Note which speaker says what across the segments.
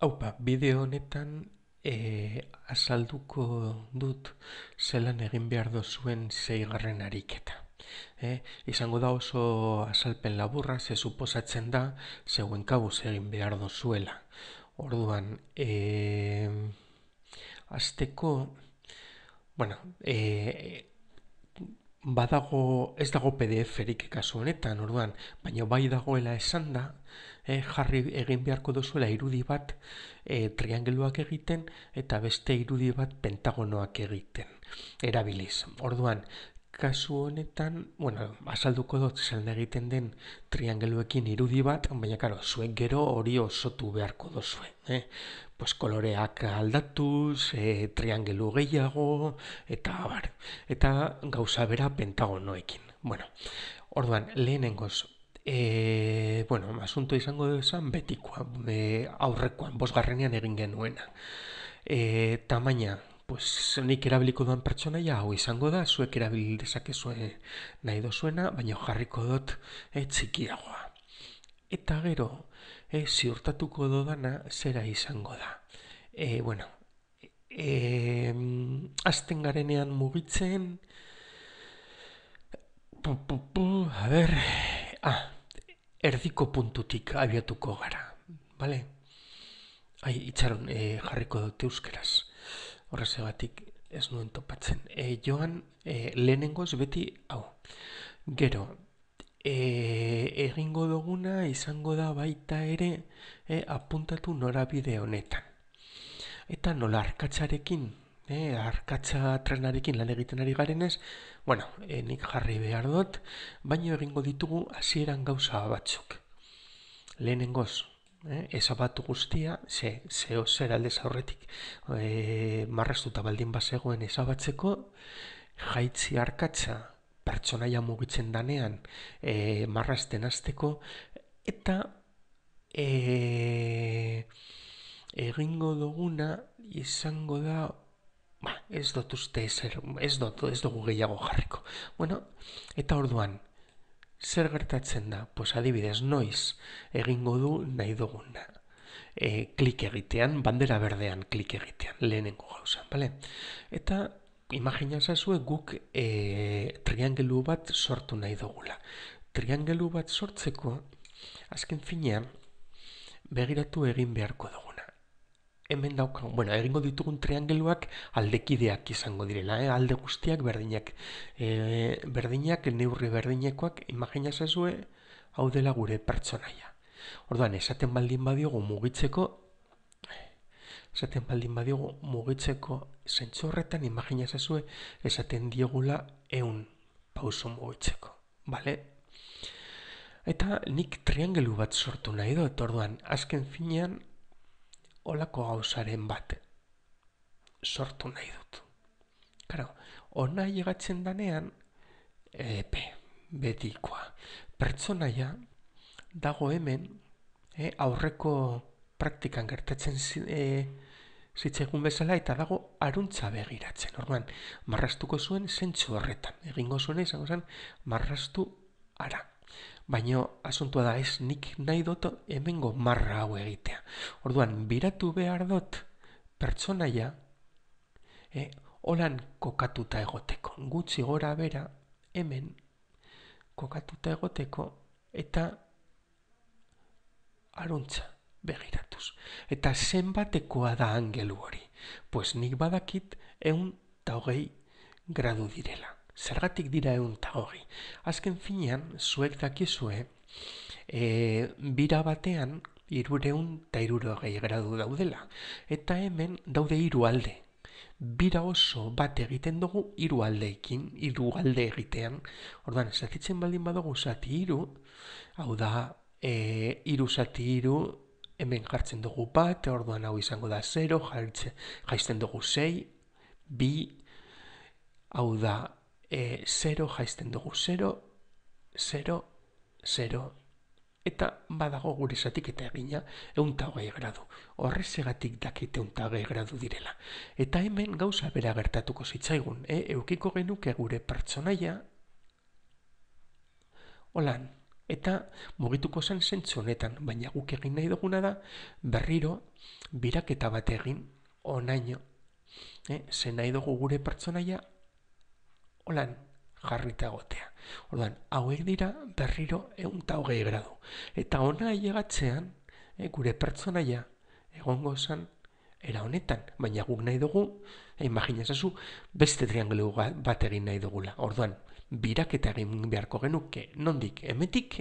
Speaker 1: Haupa, ba, bideo honetan e, azalduko dut zelan egin behar dozuen zeigarren ariketa. E, izango da oso azalpen laburra, ze suposatzen da, zeuen kabuz egin behar dozuela. Orduan, e, azteko, bueno, e, badago ez dago PDF-erik kasu honetan, orduan, baina bai dagoela esan da, eh, jarri egin beharko duzuela irudi bat eh, triangeluak egiten eta beste irudi bat pentagonoak egiten. Erabiliz. Orduan, kasu honetan, bueno, azalduko dut zelan egiten den triangeluekin irudi bat, baina karo, zuek gero hori osotu beharko dozue. Eh? pues, koloreak aldatuz, e, triangelu gehiago, eta bar, eta gauza bera pentagonoekin. Bueno, orduan, lehenengoz, e, bueno, asunto izango duzan betikoa, e, aurrekoan, bosgarrenean egin genuena. E, tamaina, pues, nik erabiliko duan pertsonaia ja, hau izango da, zuek erabil dezakezue nahi dozuena, baina jarriko dut e, txikiagoa. Eta gero, e, ziurtatuko dodana zera izango da. E, bueno, e, azten garenean mugitzen, pu, pu, pu, a ber, ah, erdiko puntutik abiatuko gara, bale? Ai, itxaron, e, jarriko dute euskeraz, horre ez nuen topatzen. E, joan, e, lehenengoz beti, hau, gero, e, egingo duguna izango da baita ere e, apuntatu norabide honetan. Eta nola arkatzarekin, e, arkatza trenarekin lan egiten ari garen ez, bueno, e, nik jarri behar dut, baina egingo ditugu hasieran gauza batzuk. Lehenengoz, e, ezabatu guztia, ze, zeo zer aldez aurretik e, baldin bazegoen ezabatzeko, jaitzi arkatza, pertsonaia mugitzen danean e, eh, marrasten azteko, eta e, egingo duguna izango da ba, ez dut uste ez, dut, ez dugu gehiago jarriko. Bueno, eta orduan, zer gertatzen da? Pues adibidez, noiz egingo du nahi duguna. Eh, klik egitean, bandera berdean klik egitean, lehenengo gauza, Vale? Eta imagina zazue guk e, triangelu bat sortu nahi dugula. Triangelu bat sortzeko, azken finean, begiratu egin beharko duguna. Hemen dauka, bueno, egingo ditugun triangeluak aldekideak izango direla, eh? alde guztiak berdinak. E, berdinak, neurri berdinekoak, imagina zazue, hau dela gure pertsonaia. Orduan, esaten baldin badiogu mugitzeko, esaten baldin badiogu mugitzeko zentsu horretan imagina zazue esaten diogula eun pauso mugitzeko, bale? Eta nik triangelu bat sortu nahi do, eta orduan, azken finean, olako gauzaren bat sortu nahi dut. Karo, ona egatzen danean, epe, betikoa. Pertsonaia dago hemen, eh, aurreko praktikan gertatzen e, eh, zitzegun bezala eta dago aruntza begiratzen. Orduan, marrastuko zuen zentsu horretan. Egingo zuen izango zen marrastu ara. Baino asuntua da ez nik nahi dut hemengo marra hau egitea. Orduan, biratu behar dut pertsonaia e, eh, olan kokatuta egoteko. Gutxi gora bera hemen kokatuta egoteko eta aruntza begiratuz. Eta zenbatekoa da angelu hori? Pues nik badakit eun taugei gradu direla. Zergatik dira eun ta Azken finean, zuek dakizue, e, bira batean irureun ta gradu daudela. Eta hemen daude hiru alde. Bira oso bat egiten dugu hiru aldeekin, hiru alde egitean. Ordan zatitzen baldin badugu zati hiru, hau da, e, eh, iru zati iru hemen jartzen dugu bat, orduan hau izango da 0, jartze, jaisten dugu 6, bi, hau da e, 0, jaisten dugu 0, 0, 0, eta badago gure esatik eta egina eunta hogei gradu. Horrezegatik dakite eunta hogei gradu direla. Eta hemen gauza bera gertatuko zitzaigun, e, eh? eukiko genuke gure pertsonaia, Holan, eta mugituko zen zentzu honetan, baina guk egin nahi duguna da berriro biraketa bat egin onaino. E, eh, zen nahi dugu gure pertsonaia holan jarrita gotea. Orduan, hauek dira berriro tau hogei gradu. Eta ona ailegatzean, e, gure pertsonaia egongo zen era honetan, baina guk nahi dugu, e, beste triangelu bat egin nahi dugula. Orduan, biraketa egin beharko genuke, nondik, emetik,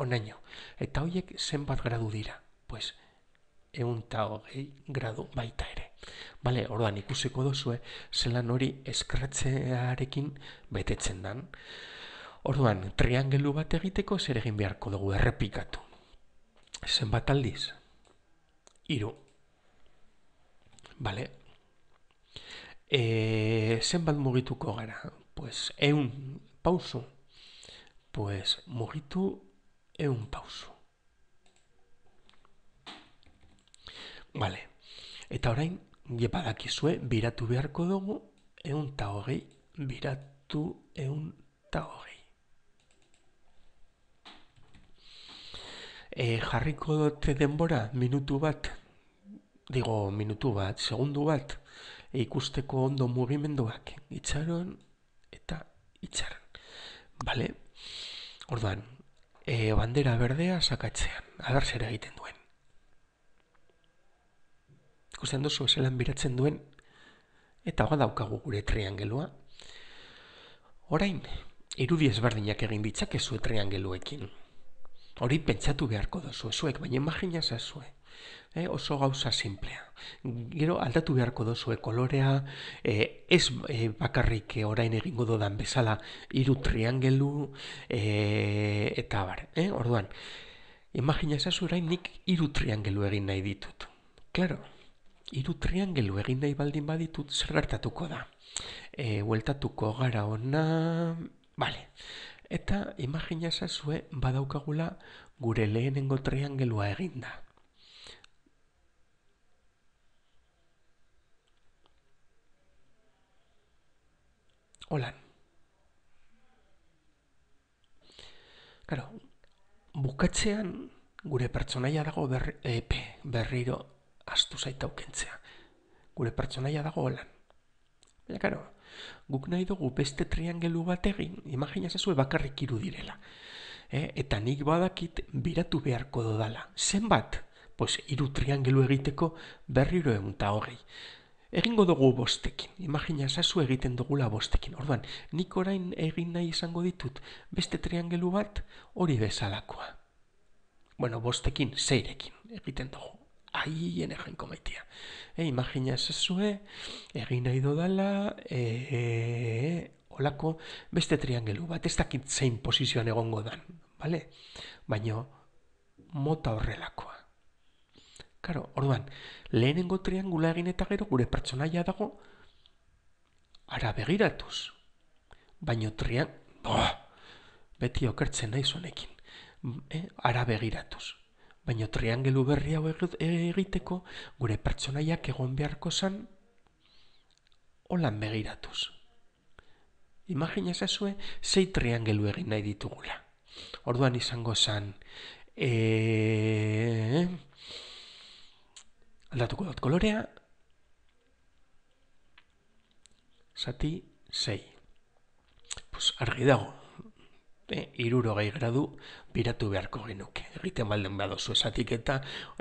Speaker 1: onaino. Eta horiek zenbat gradu dira? Pues, egun eta hogei gradu baita ere. Bale, orduan ikusiko duzue, zelan hori eskratzearekin betetzen dan. Orduan, triangelu bat egiteko zer egin beharko dugu errepikatu. Zenbat aldiz? Iru. Bale. E, zenbat mugituko gara? pues é un pauso. Pues mojito é un pauso. Vale. Eta orain, gepadakizue, eh, biratu beharko dugu, eun ta hogei, biratu eun ta hogei. Eh, jarriko dote denbora, minutu bat, digo, minutu bat, segundu bat, ikusteko ondo mugimenduak. Itxaron, itxar, Bale? Orduan, e, bandera berdea sakatzean, zera egiten duen. Ikusten duzu, eselan biratzen duen, eta hoa daukagu gure triangelua. Orain, irudi ezberdinak egin ditzakezu triangeluekin. Hori pentsatu beharko duzu zuek, baina imagina zazuek. E, oso gauza simplea. Gero aldatu beharko dozu kolorea, e, ez e, bakarrik orain egingo dodan bezala hiru triangelu e, eta bar. E, orduan, imagina ezazu orain nik hiru triangelu egin nahi ditut. Claro, hiru triangelu egin nahi baldin baditut zer da. E, hueltatuko gara ona... Vale. Eta imagina ezazue badaukagula gure lehenengo triangelua eginda. Olan. Claro, bukatzean gure pertsonaia dago berri, epe, berriro astu aukentzea. Gure pertsonaia dago holan. Baina, karo, guk nahi dugu beste triangelu bat egin, imagina zazue bakarrik iru direla. E, eta nik badakit biratu beharko dodala. Zenbat? Pues, iru triangelu egiteko berriro egun hogei. hori. Egingo dugu bostekin, imagina zazu egiten dugula bostekin. Orduan, nik orain egin nahi izango ditut beste triangelu bat hori bezalakoa. Bueno, bostekin, zeirekin egiten dugu. Aien egin komaitia. E, eh, imagina zazue, eh, egin nahi dodala, e, eh, e, olako beste triangelu bat, ez dakit zein posizioan egongo dan, Vale? Baina, mota horrelakoa. Karo, orduan, lehenengo triangula egin eta gero gure pertsonaia dago ara begiratuz. Baino trian, beti okertzen nahi zuenekin, eh? ara begiratuz. Baino triangelu berri hau egiteko gure pertsonaiak egon beharko zan holan begiratuz. Imagina ezazue, zei triangelu egin nahi ditugula. Orduan izango zan, eee, eh, Aldatuko dut kolorea, 76. Pus, argi dago, eh, iruro gehiagra du, biratu beharko genuke. Erriten baldoen baduzu esatiketa,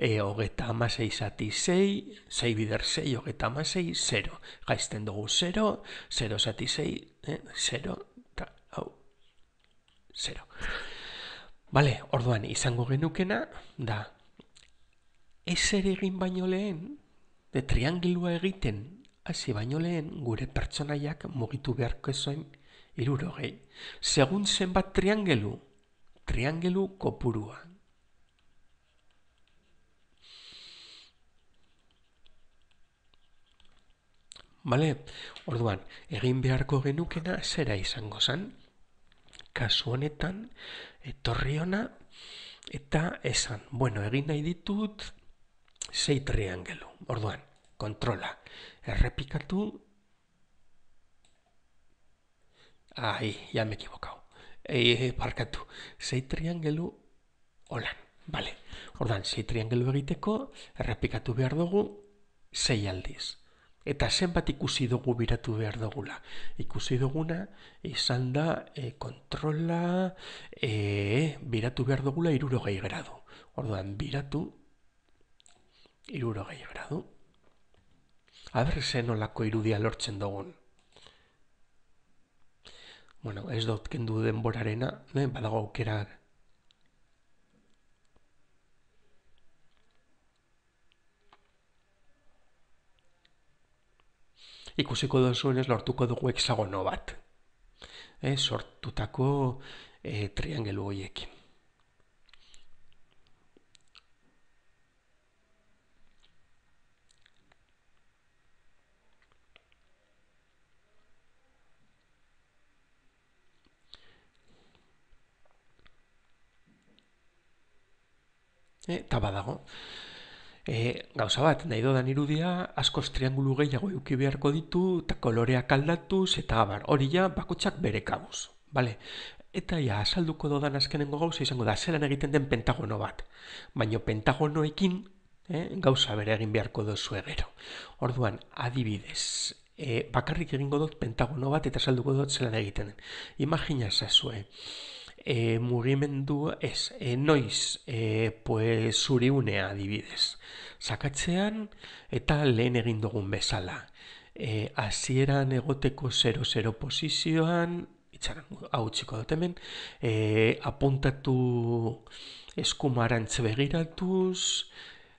Speaker 1: eogeta eh, amasei 76, 6 bider 6, eogeta amasei 0. Gaizten dugu 0, 0 76, 0, 0, 0. Vale, orduan, izango genukena, da, ez ere egin baino lehen, de triangelua egiten, hasi baino lehen, gure pertsonaiak mugitu beharko ezoen iruro Segun zenbat triangelu, triangelu kopurua. Bale, orduan, egin beharko genukena zera izango zen, kasu honetan, etorri ona, eta esan, bueno, egin nahi ditut, sei triangelu. Orduan, kontrola. Errepikatu. Eh, Ai, ja me equivocau. Ei, eh, parkatu. Sei triangelu holan. Vale. Ordan, sei triangelu egiteko errepikatu eh, behar dugu sei aldiz. Eta zenbat ikusi dugu biratu behar dugula. Ikusi duguna, izan da, e, kontrola, e, biratu behar dugula irurogei gradu. Orduan, biratu iruro gehi gradu. Aber zen olako irudia lortzen dugun. Bueno, ez dut kendu denborarena, ne, badago aukera. Ikusiko duzuen ez lortuko dugu hexagono bat. Eh, sortutako eh, triangelu hoiekin. Eh, eta badago. E, gauza bat, nahi dodan irudia, askoz triangulu gehiago euki beharko ditu, eta koloreak aldatuz, eta abar, hori ja, bakotsak bere kabuz. Bale, eta ja, asalduko dodan azkenengo gauza izango da, zelan egiten den pentagono bat. Baino pentagonoekin, eh, gauza bere egin beharko dozu egero. Orduan, adibidez, e, bakarrik egingo dut pentagono bat, eta asalduko dut zelan egiten den. Imagina zazue, eh? e, mugimendu ez, e, noiz, e, pues, zuriunea adibidez. Sakatzean eta lehen egin dugun bezala. E, azieran egoteko 0-0 posizioan, itxaran hau txiko e, apuntatu eskumarantze begiratuz,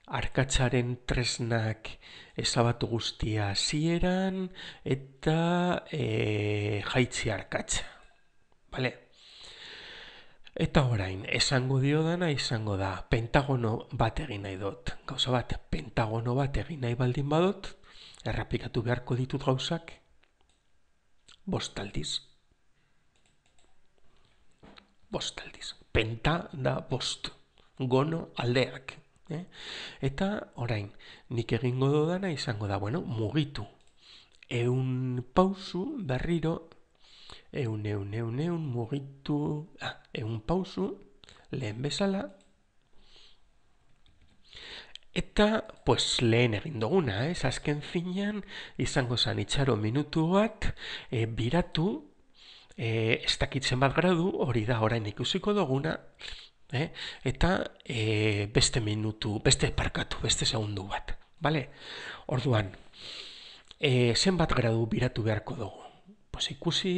Speaker 1: arkatzaren tresnak ezabatu guztia azieran eta e, jaitzi arkatza. Bale? Eta orain, esango dio dana izango da pentagono bat egin nahi dut. Gauza bat, pentagono bat egin nahi baldin badot, errapikatu beharko ditut gauzak, bostaldiz. Bostaldiz. Penta da bost. Gono aldeak. Eh? Eta orain, nik egingo dana izango da, bueno, mugitu. Eun pausu berriro eun, eun, eun, eun, mugitu, ah, eun pausu, lehen bezala, Eta, pues, lehen egin duguna, ez, azken izango zan itxaro minutu bat, e, biratu, e, ez dakitzen bat gradu, hori da orain ikusiko doguna, e, eh? eta e, beste minutu, beste parkatu, beste segundu bat, bale? Orduan, e, zenbat gradu biratu beharko dugu? Pues ikusi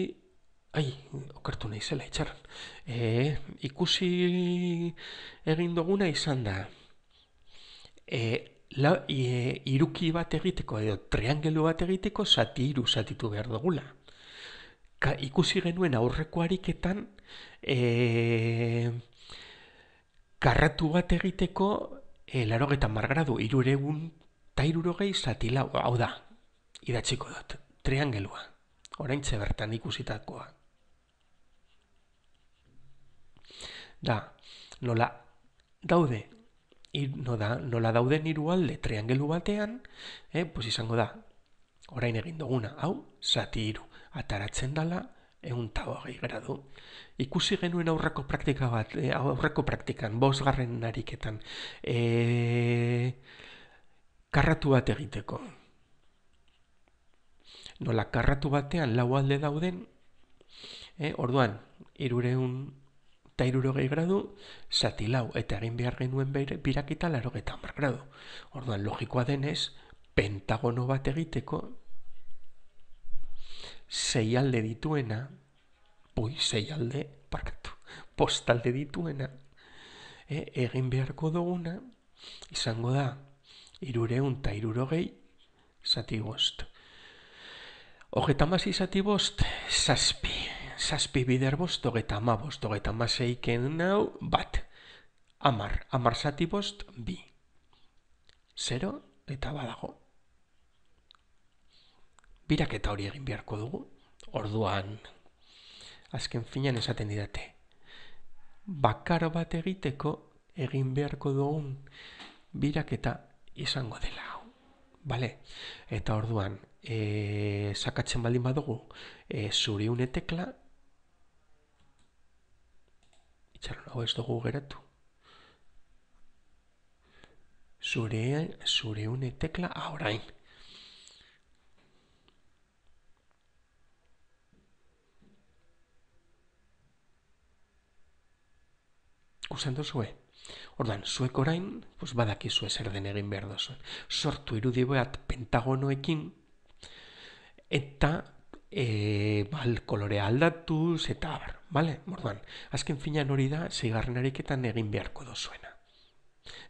Speaker 1: Ai, okertu nahi zela, itxaron. E, ikusi egin duguna izan da. E, la, e, iruki bat egiteko, edo triangelu bat egiteko, zati iru zatitu behar dugula. Ka, ikusi genuen aurreko ariketan, e, karratu bat egiteko, e, laro eta margradu, iruregun, ta irurogei zati lau, hau da, idatziko dut, triangelua, orain bertan ikusitakoa. da nola daude no da, nola dauden hiru alde triangelu batean, eh, pues izango da, orain egin duguna, hau, zati hiru, ataratzen dala, egun gradu. Ikusi genuen aurreko praktika bat, eh, aurreko praktikan, 5garren nariketan, eh, karratu bat egiteko. Nola karratu batean lau alde dauden, eh, orduan, irureun eta irurogei gradu, zati lau, eta egin behar genuen birakita laro eta hamar gradu. Orduan, logikoa denez, pentagono bat egiteko, zei alde dituena, bui, zei alde, parkatu, postalde dituena, e, egin beharko duguna, izango da, irureun eta irurogei, zati bost. Ogetamasi zati bost, zazpi saspi bider bost, dogeta ama bost, dogeta ama zeiken nau, bat. Amar, amar zati bi. Zero, eta badago. Biraketa hori egin beharko dugu, orduan, azken finan esaten didate. Bakar bat egiteko, egin beharko dugun, biraketa izango dela. Bale, eta orduan, e, sakatzen baldin badugu, e, eh, zuriune tekla, itxaron hau ez dugu geratu. Zure, zure une tekla aurain. Usen zue. Ordan, zuek orain, pues badaki zue zer den egin behar dozu. Sortu irudi pentagonoekin, eta e, bal kolore aldatuz, eta abar. Vale? Morduan, azken finan hori da, zeigarren ariketan egin beharko dozuena.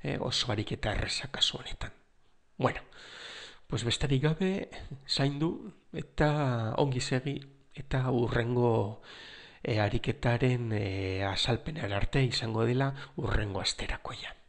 Speaker 1: E, eh, oso ariketa erresa kasu honetan. Bueno, pues bestari gabe, zaindu, eta ongi segi, eta urrengo e, eh, ariketaren e, arte izango dela urrengo asterakoian.